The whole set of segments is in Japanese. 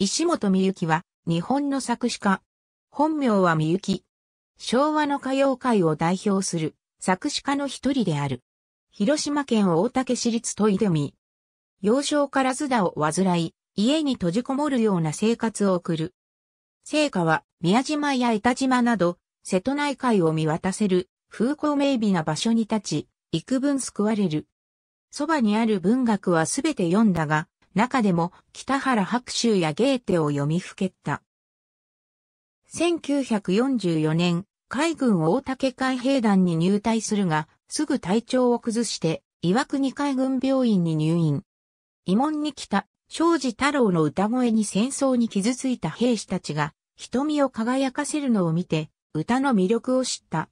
石本美幸は、日本の作詞家。本名は美幸。昭和の歌謡界を代表する作詞家の一人である。広島県大竹市立い井み。幼少から図田を患い、家に閉じこもるような生活を送る。聖火は宮島や江田島など、瀬戸内海を見渡せる風光明媚な場所に立ち、幾分救われる。そばにある文学はすべて読んだが、中でも北原白秋やゲーテを読みふけった。1944年、海軍大竹海兵団に入隊するが、すぐ体調を崩して、岩国海軍病院に入院。慰問に来た、庄司太郎の歌声に戦争に傷ついた兵士たちが、瞳を輝かせるのを見て、歌の魅力を知った。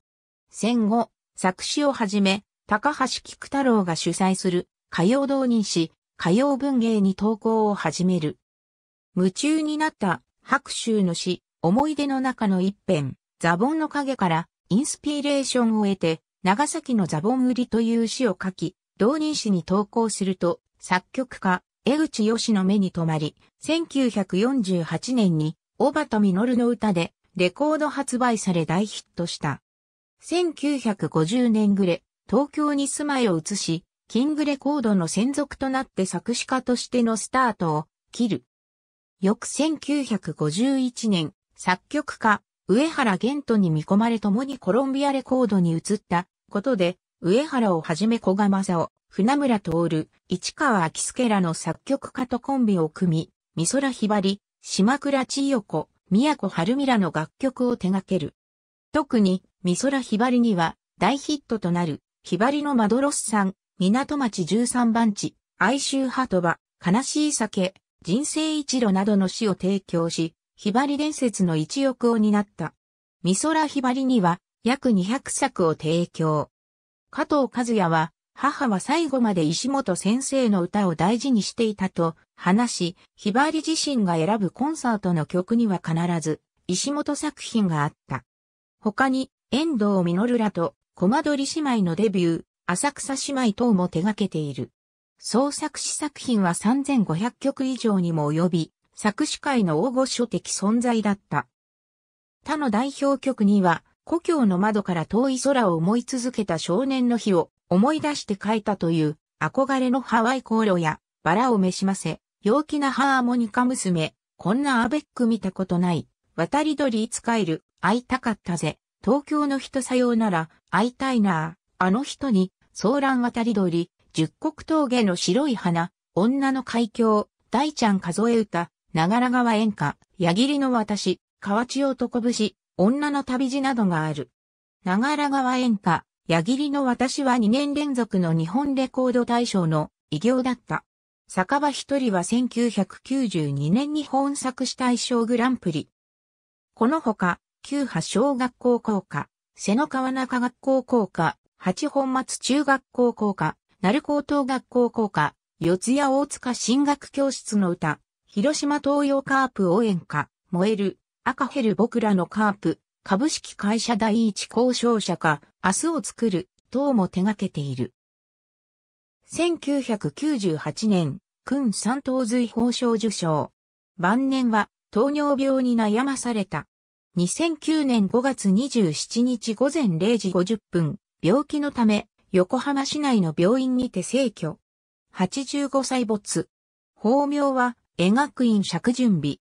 戦後、作詞をはじめ、高橋菊太郎が主催する、歌謡道人誌、歌謡文芸に投稿を始める。夢中になった白州の詩、思い出の中の一編、ザボンの影からインスピレーションを得て、長崎のザボン売りという詩を書き、同人誌に投稿すると、作曲家、江口義の目に留まり、1948年に、小畑実の歌で、レコード発売され大ヒットした。1950年暮れ、東京に住まいを移し、キングレコードの専属となって作詞家としてのスタートを切る。翌1951年、作曲家、上原玄斗に見込まれ共にコロンビアレコードに移ったことで、上原をはじめ小賀正夫、船村徹、市川明介らの作曲家とコンビを組み、美空ひばり、島倉千代子、宮古春美らの楽曲を手掛ける。特に、美空ひばりには、大ヒットとなる、ひばりのマドロスさん、港町13番地、哀愁鳩ば、悲しい酒、人生一路などの詩を提供し、ひばり伝説の一翼を担った。美空ひばりには約200作を提供。加藤和也は、母は最後まで石本先生の歌を大事にしていたと話し、ひばり自身が選ぶコンサートの曲には必ず石本作品があった。他に遠藤実らとコマ撮り姉妹のデビュー、浅草姉妹等も手掛けている。創作詞作品は3500曲以上にも及び、作詞界の大御所的存在だった。他の代表曲には、故郷の窓から遠い空を思い続けた少年の日を思い出して書いたという憧れのハワイ航路やバラをめしませ、陽気なハーモニカ娘、こんなアベック見たことない、渡り鳥いつ帰る、会いたかったぜ、東京の人さようなら、会いたいなあ、あの人に、騒乱渡り鳥、十国峠の白い花、女の海峡、大ちゃん数え歌、長良川演歌、矢切の私、河内男節、女の旅路などがある。長良川演歌、矢切の私は2年連続の日本レコード大賞の偉業だった。酒場一人は1992年日本作詞大賞グランプリ。このほか、旧派小学校校歌、瀬野川中学校校歌、八本松中学校校歌、鳴高等学校校歌、四谷大塚進学教室の歌、広島東洋カープ応援歌、燃える、赤ヘル僕らのカープ、株式会社第一交渉者か、明日を作る、等も手掛けている。1998年、君三等随法賞受賞。晩年は糖尿病に悩まされた。2009年5月27日午前0時50分、病気のため、横浜市内の病院にて逝去。85歳没。法名は、絵学院釈準備。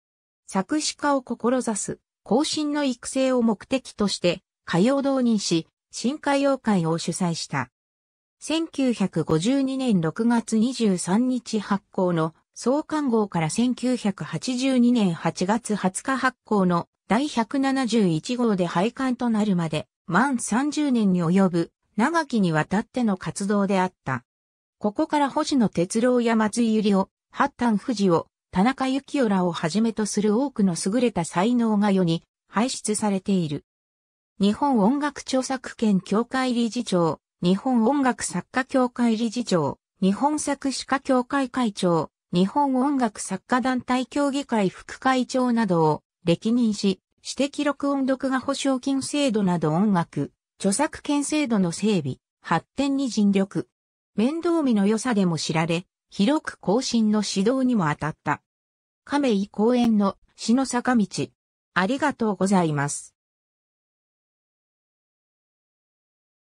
作詞家を志す、後進の育成を目的として、歌謡導入し、新歌謡会を主催した。1952年6月23日発行の創刊号から1982年8月20日発行の第171号で廃刊となるまで満30年に及ぶ長きにわたっての活動であった。ここから星野哲郎や松井ゆりを、八端富士を、田中幸雄らをはじめとする多くの優れた才能が世に輩出されている。日本音楽著作権協会理事長、日本音楽作家協会理事長、日本作詞家協会会長、日本音楽作家団体協議会副会長などを歴任し、指摘録音録画保証金制度など音楽、著作権制度の整備、発展に尽力。面倒見の良さでも知られ、広く更新の指導にも当たった。亀井公園の詩の坂道。ありがとうございます。